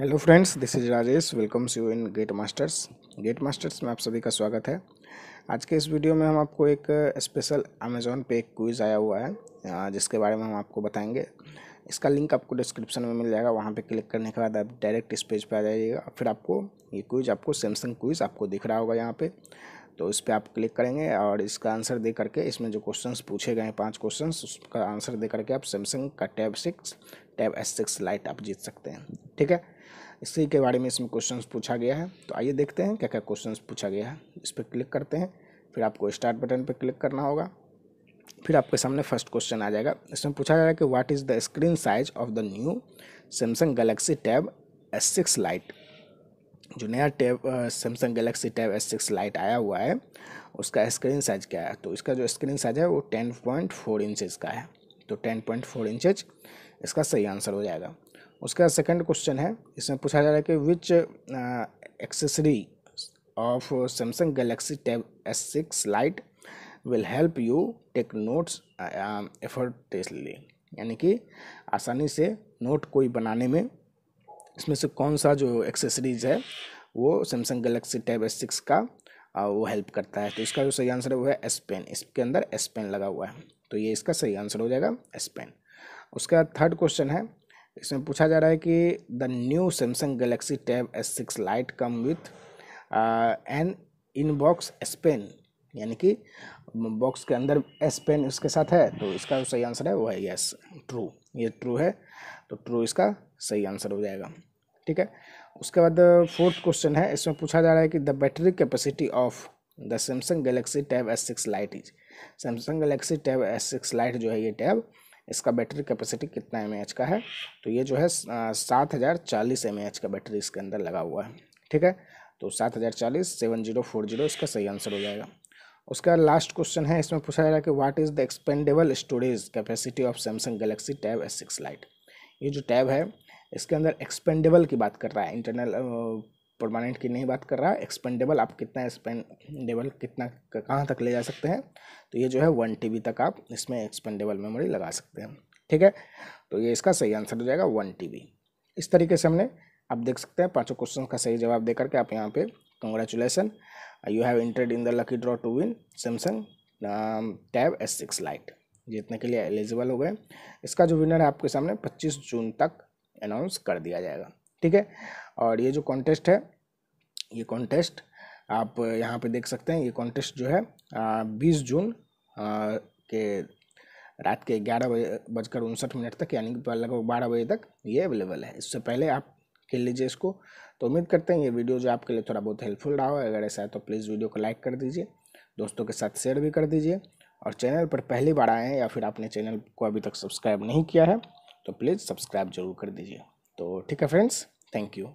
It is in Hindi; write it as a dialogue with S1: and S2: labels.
S1: hello friends this is Rajesh welcomes you in GATE masters GATE masters में आप सभी का स्वागत है आज के इस वीडियो में हम आपको एक स्पेशल अमेजोन पे एक क्विज़ आया हुआ है जिसके बारे में हम आपको बताएंगे इसका लिंक आपको डिस्क्रिप्शन में मिल जाएगा वहाँ पे क्लिक करने के बाद आप डायरेक्ट इस पेज पर आ जाइएगा फिर आपको ये क्विज़ आपको सैमसंग क्विज़ आपको दिख रहा होगा यहाँ पर तो इस पर आप क्लिक करेंगे और इसका आंसर दे करके इसमें जो क्वेश्चन पूछे गए हैं पाँच क्वेश्चन उसका आंसर दे करके आप सैमसंग का tab six tab S six lite आप जीत सकते हैं ठीक है इसी के बारे में इसमें क्वेश्चंस पूछा गया है तो आइए देखते हैं क्या क्या क्वेश्चंस पूछा गया है इस पर क्लिक करते हैं फिर आपको स्टार्ट बटन पर क्लिक करना होगा फिर आपके सामने फर्स्ट क्वेश्चन आ जाएगा इसमें पूछा जा रहा है कि what is the screen size of the new Samsung Galaxy tab S six lite जो नया tab Samsung Galaxy tab S six lite आया हुआ है उसका स्क्रीन साइज क्या है तो इसका जो स्क्रीन साइज है वो टेन पॉइंट फोर इंचज़ का है तो टेन पॉइंट फोर इंचज इसका सही आंसर हो जाएगा उसका सेकंड क्वेश्चन है इसमें पूछा जा रहा है कि which accessory of Samsung Galaxy tab S six lite will help you take notes effortlessly यानी कि आसानी से नोट कोई बनाने में इसमें से कौन सा जो एक्सेसरीज है वो Samsung Galaxy tab S six का uh, वो हेल्प करता है तो इसका जो सही आंसर है वो है एस पेन इसके अंदर एस पेन लगा हुआ है तो ये इसका सही आंसर हो जाएगा एस पेन उसका थर्ड क्वेश्चन है इसमें पूछा जा रहा है कि the new Samsung Galaxy tab S six lite come with an in box S pen यानी कि बॉक्स के अंदर एस पेन इसके साथ है तो इसका जो सही आंसर है वो है यस ट्रू ये ट्रू है तो ट्रू इसका सही आंसर हो जाएगा ठीक है उसके बाद फोर्थ क्वेश्चन है इसमें पूछा जा रहा है कि the battery capacity of the Samsung Galaxy tab S six lite is Samsung Galaxy tab S six lite जो है ये टैब इसका बैटरी कैपेसिटी कितना एम का है तो ये जो है सात हज़ार चालीस एम का बैटरी इसके अंदर लगा हुआ है ठीक है तो सात हज़ार चालीस सेवन जीरो फोर जीरो इसका सही आंसर हो जाएगा उसका लास्ट क्वेश्चन है इसमें पूछा जा रहा है कि what is the expandable storage capacity of Samsung Galaxy tab S six lite ये जो टैब है इसके अंदर एक्सपेंडेबल की बात कर रहा है इंटरनल परमानेंट की नहीं बात कर रहा एक्सपेंडेबल आप कितना एक्सपेंडेबल कितना कहाँ तक ले जा सकते हैं तो ये जो है वन टी तक आप इसमें एक्सपेंडेबल मेमोरी लगा सकते हैं ठीक है तो ये इसका सही आंसर हो जाएगा वन टी इस तरीके से हमने आप देख सकते हैं पाँचों क्वेश्चन का सही जवाब दे करके आप यहाँ पे congratulations you have entered in the lucky draw to win Samsung tab S six lite जीतने के लिए एलिजिबल हो गए इसका जो विनर है आपके सामने पच्चीस जून तक अनाउंस कर दिया जाएगा ठीक है और ये जो कॉन्टेस्ट है ये कॉन्टेस्ट आप यहाँ पे देख सकते हैं ये कॉन्टेस्ट जो है बीस जून आ, के रात के ग्यारह बजे बजकर उनसठ मिनट तक यानी कि लगभग बारह बजे तक ये अवेलेबल है इससे पहले आप खेल लीजिए इसको तो उम्मीद करते हैं ये वीडियो जो आपके लिए थोड़ा बहुत हेल्पफुल रहा हो अगर ऐसा है तो प्लीज़ वीडियो को लाइक कर दीजिए दोस्तों के साथ शेयर भी कर दीजिए और चैनल पर पहली बार आए हैं या फिर आपने चैनल को अभी तक सब्सक्राइब नहीं किया है तो प्लीज़ सब्सक्राइब जरूर कर दीजिए तो ठीक है फ्रेंड्स थैंक यू